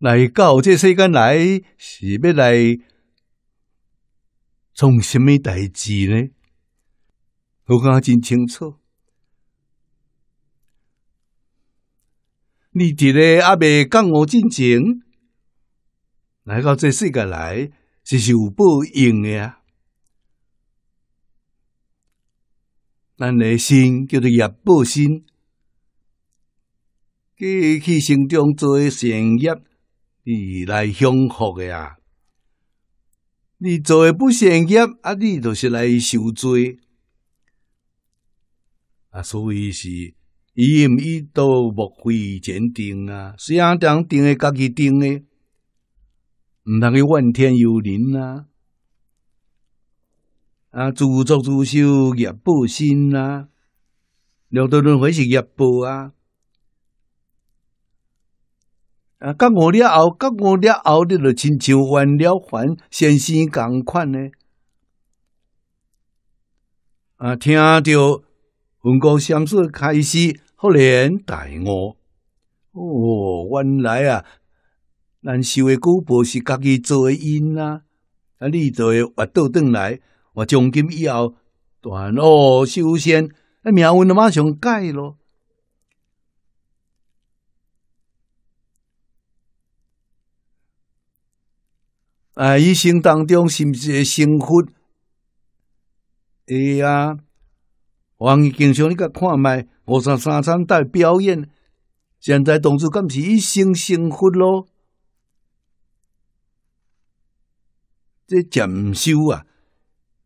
来到这世间来是要来从什么代志呢？我讲真清楚，你伫咧阿未讲我真情。来到这世界来是有报应的呀。咱的心叫做业报心，过去生中做善业。你来享福的啊！你做不善业，啊，你就是来受罪。啊，所以是一言一道，莫非前定啊？谁人定定的，家己定的，唔通去怨天尤人啊！啊，自作自受业报身啊！六道轮回是业报啊！啊！甲我了后，甲我了后，你就亲像完了还先生共款呢。啊！听着，云哥相识开始，好连带我。哦，原来啊，难受的古波是家己做的因啊。啊，你做的我倒转来，我从今以后断恶修善，命运马上改咯。啊！一生当中是不是会幸福？会啊，往日经常你甲看卖五三三三代表演，现在同志敢是一生幸福咯？这渐修啊，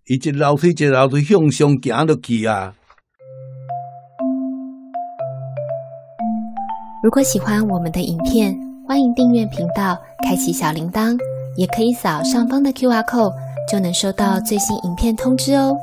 一只楼梯一只楼梯向上行落去啊！如果喜欢我们的影片，欢迎订阅频道，开启小铃铛。也可以扫上方的 Q R code，就能收到最新影片通知哦。